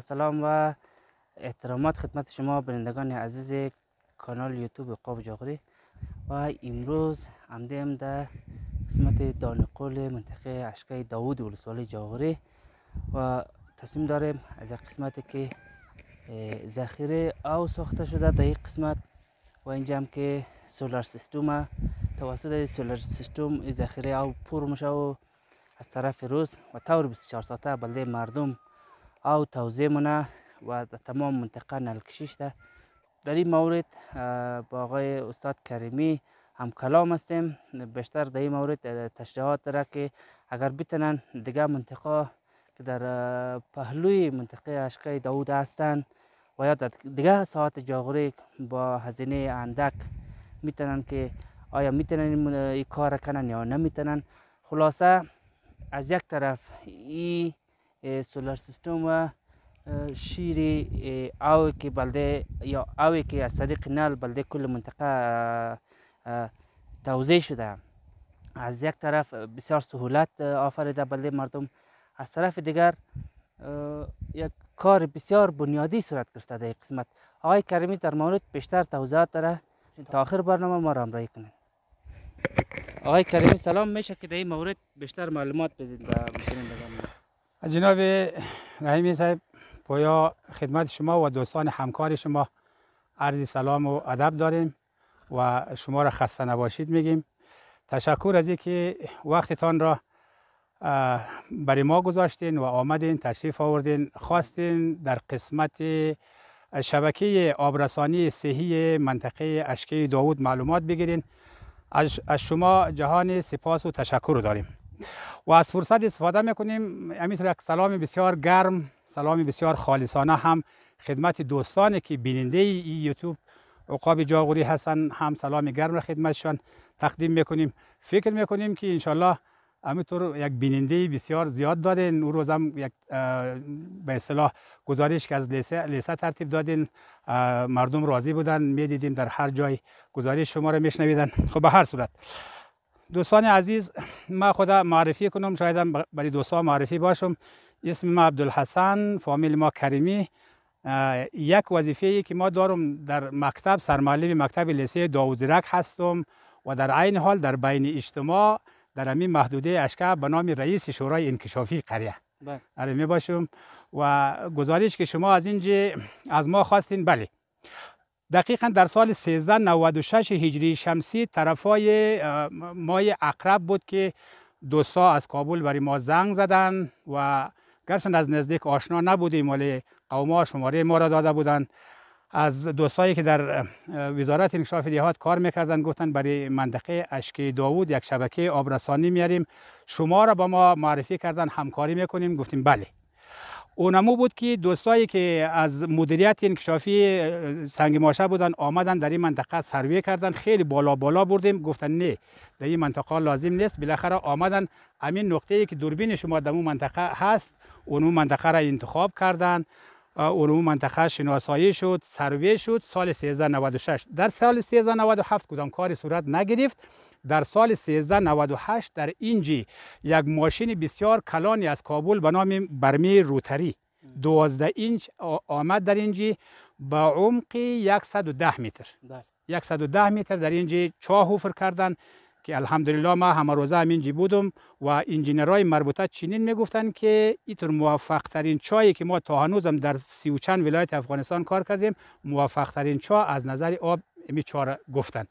سلام و احترامات خدمت شما بینندگان عزیز کانال یوتیوب قاب جاغری و امروز عمده در قسمت دانقل منطقه عشقه داود ولسوالی جاغری و تصمیم داریم از قسمت که ذخیره او ساخته شده در یک قسمت و اینجا هم که سولار سیستم توسط سولار سیستم ذخیره او پر میشه و از طرف روز و طور 24 ساعته بلده مردم او توضیح و تمام منطقه نلکشیش ده در این مورد با آقای استاد کریمی هم کلام هستیم بیشتر در این مورد تشریحات داره که اگر بیتان دیگه منطقه که در پهلوی منطقه عشقه داود هستند و یا در دیگه ساعت جاغوری با هزینه اندک میتنن که آیا میتونن این کار کنن یا نمیتونن خلاصه از یک طرف ای سولار سیستم شيري او كي بلده یا او كي از طريق نل بلده كل منطقه توزیع شده از یک طرف بسیار سهولت آفریده بلده مردم از طرف دیگر یک کار بسیار بنیادی صورت گرفته در قسمت آقای کریمی در مورد بیشتر توضیحات داره تا آخر برنامه ما را همراهی کنید آقای کریمی سلام میشه که در این مورد بیشتر معلومات بدید جناب رحیمی صاحب پویا خدمت شما و دوستان همکار شما عرض سلام و ادب داریم و شما را خسته نباشید میگیم تشکر از اینکه وقتتان را برای ما گذاشتین و آمدین تشریف آوردین خواستین در قسمت شبکه آبرسانی صحی منطقه اشکه داوود معلومات بگیرین از شما جهان سپاس و تشکر داریم و از فرصت استفاده میکنیم همینطور یک سلام بسیار گرم سلام بسیار خالصانه هم خدمت دوستانی که بیننده ای یوتیوب عقاب جاغوری هستن هم سلام گرم را خدمتشان تقدیم میکنیم فکر میکنیم که انشالله همینطور یک بیننده بسیار زیاد دادین اون روز هم یک به اصطلاح گزارش که از لیسه, لیسه ترتیب دادین مردم راضی بودن میدیدیم در هر جای گزارش شما را میشنویدن خب به هر صورت دوستان عزیز ما خدا معرفی کنم شاید برای دوستان معرفی باشم اسم ما عبدالحسن فامیل ما کریمی یک وظیفه ای که ما دارم در مکتب سرمعلم مکتب لیسه داوزرک هستم و در عین حال در بین اجتماع در همین محدوده اشکه به نام رئیس شورای انکشافی قریه بله. می باشم و گزارش که شما از اینجا از ما خواستین بله دقیقا در سال 1396 هجری شمسی طرفای مای اقرب بود که دوستا از کابل برای ما زنگ زدن و گرچند از نزدیک آشنا نبودیم ولی قوما شماره ما را داده بودند از دوستایی که در وزارت انکشاف دیهات کار میکردن گفتن برای منطقه اشکی داوود یک شبکه آبرسانی میاریم شما را با ما معرفی کردن همکاری میکنیم گفتیم بله اونمو بود که دوستایی که از مدیریت انکشافی سنگ ماشه بودن آمدن در این منطقه سرویه کردن خیلی بالا بالا بردیم گفتن نه در این منطقه لازم نیست بالاخره آمدن همین نقطه ای که دوربین شما در اون منطقه هست اون منطقه را انتخاب کردن اون منطقه شناسایی شد سرویه شد سال 1396 در سال 1397 کدام کاری صورت نگرفت در سال 1398 در اینجی یک ماشین بسیار کلانی از کابل به نام برمی روتری 12 اینچ آمد در اینجی با عمق 110 متر 110 بله. متر در اینجی چاه حفر کردن که الحمدلله ما همه روزه هم اینجی بودم و انجینرهای مربوطه چنین میگفتن که اینطور موفق ترین چایی که ما تا هنوزم در سی چند ولایت افغانستان کار کردیم موفق ترین چا از نظر آب امی چهار گفتن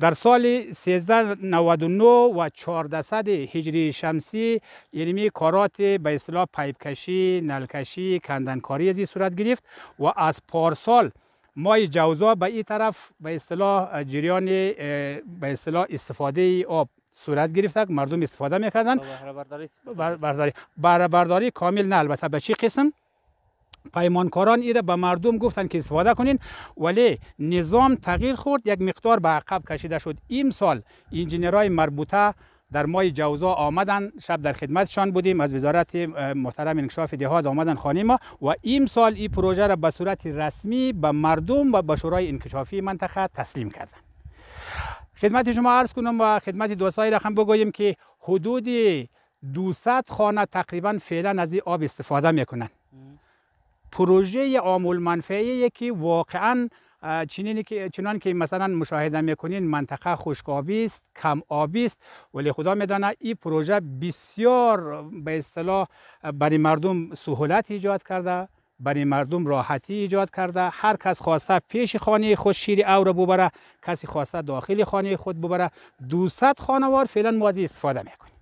در سال 1399 و 1400 هجری شمسی یعنی کارات به اصطلاح پایپ کشی نلکشی کندنکاری از این صورت گرفت و از پارسال مای جوزا به این طرف به اصطلاح جریان به اصطلاح استفاده آب صورت گرفت مردم استفاده میکردن برابرداری برداری کامل نه البته به چی قسم پیمانکاران ایره به مردم گفتن که استفاده کنین ولی نظام تغییر خورد یک مقدار به عقب کشیده شد سال انجینرهای مربوطه در مای جوزا آمدن شب در خدمتشان بودیم از وزارت محترم انکشاف دهاد آمدن خانه ما و این سال این پروژه را به صورت رسمی به مردم و به شورای انکشافی منطقه تسلیم کردن خدمت شما عرض کنم و خدمت را رقم بگویم که حدود 200 خانه تقریبا فعلا از این آب استفاده میکنن پروژه عامل منفعه یکی واقعا چنینی که چنان که مثلا مشاهده میکنین منطقه خشکابی است کم آبی است ولی خدا میدانه این پروژه بسیار به اصطلاح برای مردم سهولت ایجاد کرده برای مردم راحتی ایجاد کرده هر کس خواسته پیش خانه خود شیر او را ببره کسی خواسته داخل خانه خود ببره 200 خانوار فعلا ما استفاده میکنیم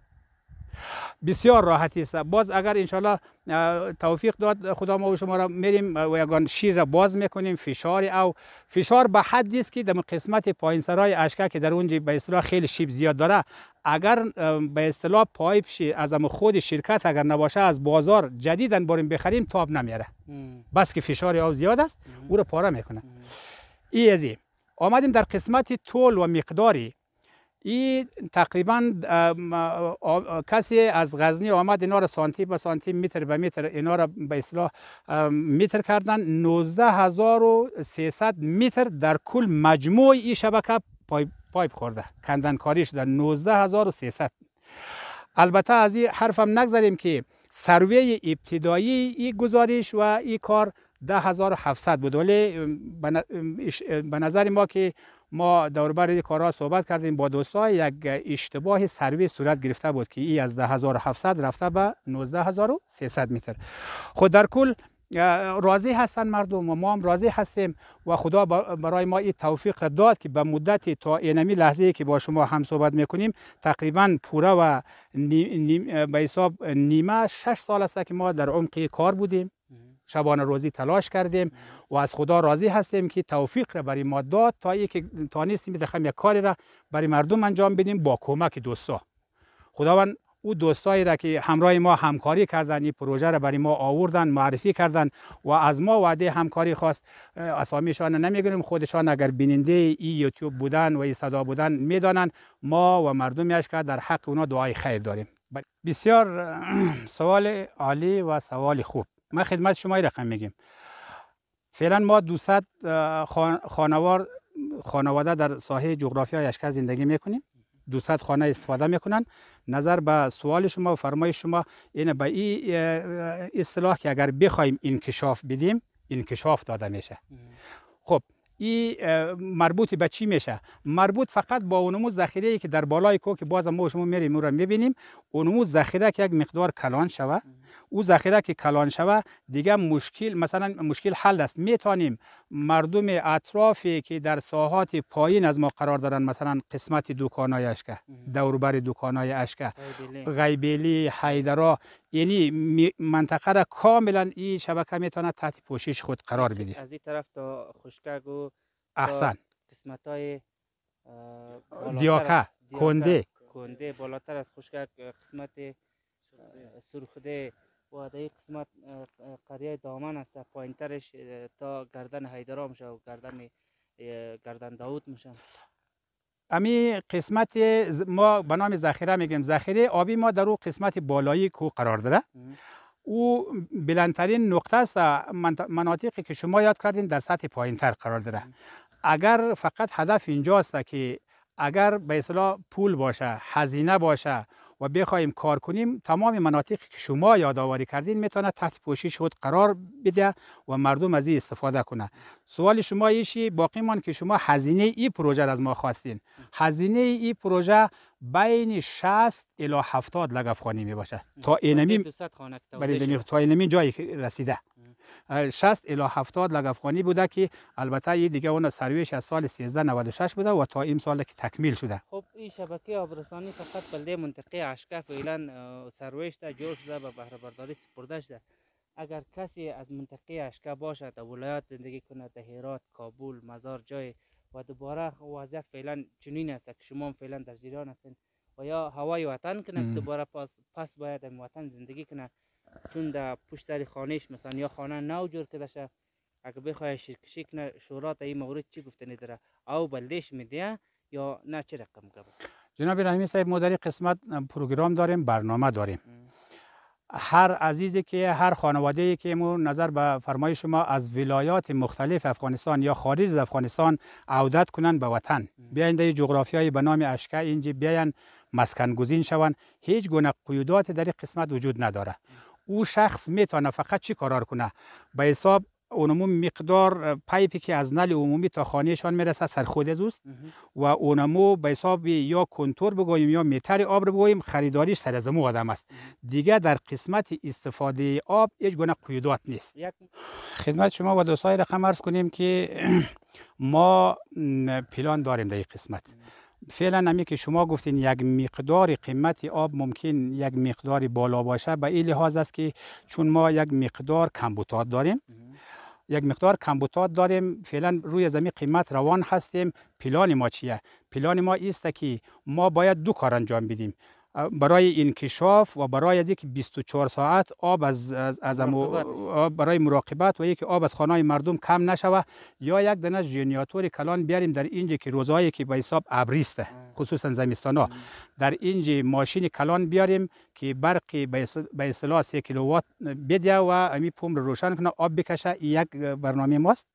بسیار راحتی است باز اگر انشالله توفیق داد خدا ما و شما را میریم و یگان شیر را باز میکنیم فشار او فشار به حدی است که در قسمت پایین سرای اشکا که در اونجا به اصطلاح خیلی شیب زیاد داره اگر به اصطلاح پایپ از خود شرکت اگر نباشه از بازار جدیدن بریم بخریم تاب نمیاره بس که فشار او زیاد است او را پاره میکنه ای ازی آمدیم در قسمت طول و مقداری ی تقریبا کسی از غزنی آمد اینا را سانتی به سانتی متر به متر اینا را به اصلاح متر کردن 19300 متر در کل مجموع این شبکه پایپ خورده کندن کاریش در 19300 البته از این حرفم نگذاریم که سروی ابتدایی این گزارش و این کار 10700 بود ولی به نظر ما که ما دوربر این کارها صحبت کردیم با دوستان یک اشتباه سروی صورت گرفته بود که ای از 10700 رفته به 19300 متر خود خب در کل راضی هستن مردم و ما هم راضی هستیم و خدا برای ما این توفیق را داد که به مدت تا اینمی لحظه که با شما هم صحبت میکنیم تقریبا پورا و به حساب نیمه شش سال است که ما در عمق کار بودیم شبان روزی تلاش کردیم و از خدا راضی هستیم که توفیق را برای ما داد تا یک تا نیستیم یک کاری را برای مردم انجام بدیم با کمک دوستا خداوند او دوستایی را که همراه ما همکاری کردن این پروژه را برای ما آوردن معرفی کردن و از ما وعده همکاری خواست اسامیشان نمیگیریم خودشان اگر بیننده این یوتیوب بودن و این صدا بودن میدانن ما و مردم اشکا در حق اونا دعای خیر داریم بسیار سوال عالی و سوال خوب ما خدمت شما رقم میگیم فعلا ما 200 خانوار خانواده در ساحه های یشکر زندگی میکنیم 200 خانه استفاده میکنن نظر به سوال شما و فرمای شما این به این اصطلاح که اگر بخوایم انکشاف بدیم انکشاف داده میشه خب این مربوط به چی میشه مربوط فقط با اونمو ذخیره ای که در بالای کوه که باز ما شما میریم رو میبینیم اونمو ذخیره که یک مقدار کلان شوه او ذخیره که کلان شوه دیگه مشکل مثلا مشکل حل است میتونیم مردم اطرافی که در ساحات پایین از ما قرار دارن مثلا قسمت دوکانای اشکه دوربر دوکانای اشکه غیبیلی حیدرا یعنی منطقه را کاملا این شبکه میتونه تحت پوشش خود قرار بده از این طرف تا خوشکگ و احسن قسمت های دیاکه کنده کنده بالاتر از خوشکگ قسمت سرخده و در قسمت قریه دامن است پایین ترش تا گردن هیدرا میشه و گردن گردن داوود میشه امی قسمت ما به نام ذخیره میگیم ذخیره آبی ما در او قسمت بالایی کو قرار داره او بلندترین نقطه است مناطقی که شما یاد کردین در سطح پایین تر قرار داره اگر فقط هدف اینجا است که اگر به اصطلاح پول باشه هزینه باشه و بخواهیم کار کنیم تمام مناطقی که شما یادآوری کردین میتونه تحت پوشش خود قرار بده و مردم از این استفاده کنه سوال شما ایشی باقی مان که شما هزینه ای پروژه از ما خواستین هزینه ای پروژه بین 60 الی 70 لگفخانی میباشد می باشد تا بله، اینمی بله، تا اینمی جایی رسیده 60 الی 70 لگ افغانی بوده که البته یه دیگه اون سرویش از سال 1396 بوده و تا این سال که تکمیل شده خب این شبکه آبرسانی فقط بلده منطقه عشقه فعلا سرویش تا جور شده به بهره برداری سپرده شده اگر کسی از منطقه اشکا باشه تا ولایت زندگی کنه تا هرات کابل مزار جای و دوباره وضعیت فعلا چنین است که شما فعلا در جریان هستین و یا هوای وطن کنه دوباره پس, پس باید وطن زندگی کنه چون در پشت در خانهش مثلا یا خانه نو جور کرده شه اگه بخوای شکشک شورا تا این مورد چی گفته نداره او بلدش میده یا نه چه رقم گفت جناب رحمی صاحب ما در قسمت پروگرام داریم برنامه داریم هر عزیزی که هر خانواده ای که مو نظر به فرمای شما از ولایات مختلف افغانستان یا خارج از افغانستان عودت کنند به وطن بیاین در های به نام اشکه اینجا بیاین مسکن گزین شوند هیچ گونه قیودات در قسمت وجود نداره او شخص میتونه فقط چی کارار کنه به حساب اونمو مقدار پایپی که از نل عمومی تا خانهشان میرسه سر خود از اوست و اونمو به حساب یا کنتور بگویم یا میتر آب رو بگوییم خریداریش سر از آدم است دیگه در قسمت استفاده آب هیچ گونه قیودات نیست خدمت شما و دوستان رقم عرض کنیم که ما پلان داریم در این قسمت فعلا نمی که شما گفتین یک مقدار قیمت آب ممکن یک مقدار بالا باشه به این لحاظ است که چون ما یک مقدار کمبوتات داریم یک مقدار کمبوتات داریم فعلا روی زمین قیمت روان هستیم پلان ما چیه پلان ما است که ما باید دو کار انجام بدیم برای انکشاف و برای از یک 24 ساعت آب از از, از آب برای مراقبت و یک آب از خانه مردم کم نشوه یا یک دنه جنیاتور کلان بیاریم در اینجا که روزایی که به حساب ابریسته خصوصا زمستان ها در اینجا ماشین کلان بیاریم که برق به اصطلاح 3 کیلووات بده و امی پمپ رو روشن کنه آب بکشه یک برنامه ماست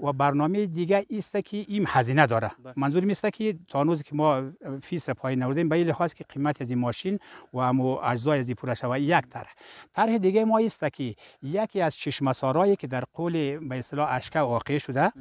بله. و برنامه دیگه است که این هزینه داره بله. منظور میسته که تا که ما فیس پایین نوردیم به لحاظ که قیمت از این ماشین و امو اجزای از پوره شوه یک طرح طرح دیگه ما است که یکی از چشمسارایی که در قول به اصطلاح اشکه واقع شده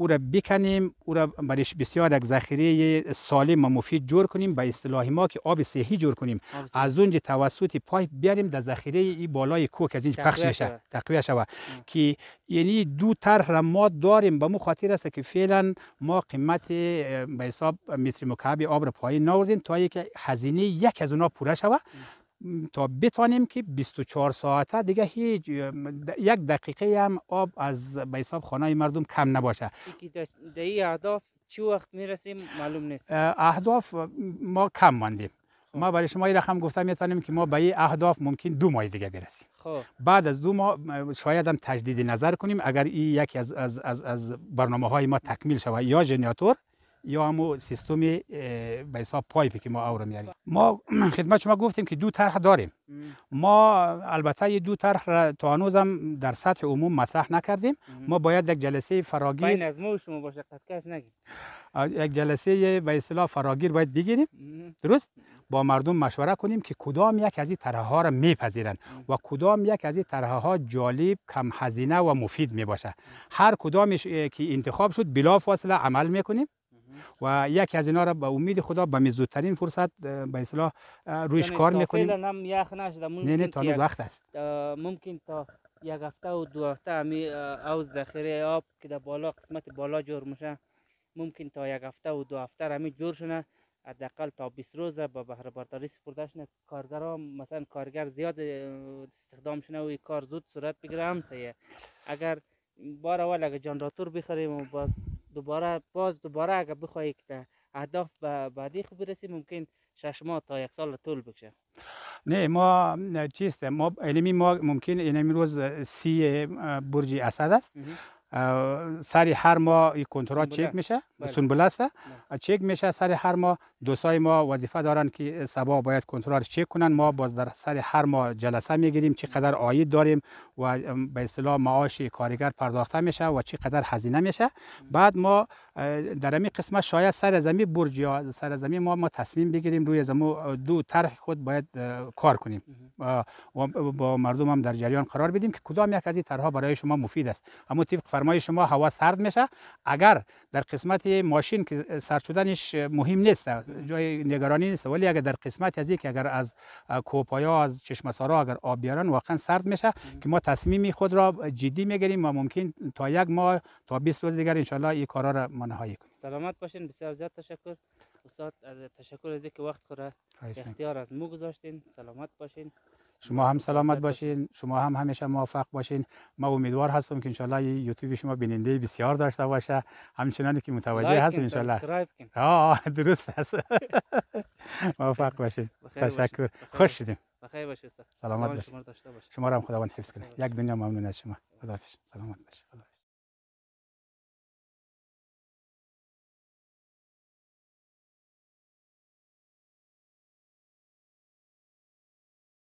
او را بکنیم او را برش بسیار یک ذخیره سالم و مفید جور کنیم به اصطلاح ما که آب صحی جور کنیم از اونج توسط پای بیاریم در ذخیره ای بالای کوک از اینج پخش میشه تقویه شوه که یعنی دو طرح را ما داریم به مو خاطر است که فعلا ما قیمت به حساب متر مکعب آب را پایین نوردیم تا یک هزینه یک از اونها پوره شوه تا بتانیم که 24 ساعته دیگه هیچ یک دقیقه هم آب از به حساب خانه مردم کم نباشه در اهداف چی وقت میرسیم معلوم نیست اهداف ما کم ماندیم خب. ما برای شما این رقم گفتم میتونیم که ما به این اهداف ممکن دو ماه دیگه برسیم خوب. بعد از دو ماه شاید هم تجدید نظر کنیم اگر این یکی از, از, از, برنامه‌های برنامه های ما تکمیل شود یا جنراتور یا همو سیستم به حساب پایپی که ما او میاریم یعنی. ما خدمت شما گفتیم که دو طرح داریم ما البته دو طرح را تا در سطح عموم مطرح نکردیم ما باید یک جلسه فراگیر بین از شما باشه کس نگید یک جلسه به اصطلاح فراگیر باید بگیریم درست با مردم مشوره کنیم که کدام یک از این طرح ها را میپذیرند و کدام یک از این طرح ها جالب کم هزینه و مفید می هر کدامش که انتخاب شد بلا فاصله عمل میکنیم و یکی از اینا را به امید خدا به میزودترین فرصت به اصلاح رویش یعنی کار میکنیم نه نه تا وقت است ممکن تا یک هفته و دو هفته همی او ذخیره آب که در بالا قسمت بالا جور میشه ممکن تا یک هفته و دو هفته همی جور شنه حداقل تا 20 روز با بهره برداری سپرده شنه کارگرا مثلا کارگر زیاد استخدام شنه و کار زود صورت بگیره هم اگر بار اول اگر جنراتور بخریم و باز دوباره باز دوباره اگر بخواهی که اهداف به بعدی خود برسی ممکن شش ماه تا یک سال طول بکشه نه ما چیست ما علمی ما ممکن این روز سی برج اسد است سری هر ماه این کنترل چک میشه بله. سنبله است بله. چک میشه سر هر ماه سای ما وظیفه دارن که سبا باید کنترل چک کنن ما باز در سر هر ماه جلسه میگیریم چقدر آید داریم و به اصطلاح معاش کارگر پرداخته میشه و چقدر هزینه میشه بعد ما در این قسمت شاید سر زمین برج یا سر زمین ما ما تصمیم بگیریم روی زمو دو طرح خود باید کار کنیم و با مردم هم در جریان قرار بدیم که کدام یک از این طرحها برای شما مفید است اما طبق فرمای شما هوا سرد میشه اگر در قسمت ماشین که سرد شدنش مهم نیست جای نگرانی نیست ولی اگر در قسمت از که اگر از کوپایا از چشمسارا اگر آب بیارن واقعا سرد میشه که ما تصمیم خود را جدی میگیریم و ممکن تا یک ماه تا 20 روز دیگر ان این کارا را ما کنیم سلامت باشین بسیار زیاد تشکر استاد تشکر از اینکه وقت خود اختیار از مو گذاشتین سلامت باشین شما هم سلامت باشین شما هم همیشه موفق باشین ما امیدوار هستم که انشالله یوتیوب شما بیننده بسیار داشته باشه همچنان که متوجه هستین انشالله آه درست هست موفق باشین تشکر خوش شدیم سلامت باشین شما را هم خداوند حفظ کنه یک دنیا ممنون از شما سلامت باشین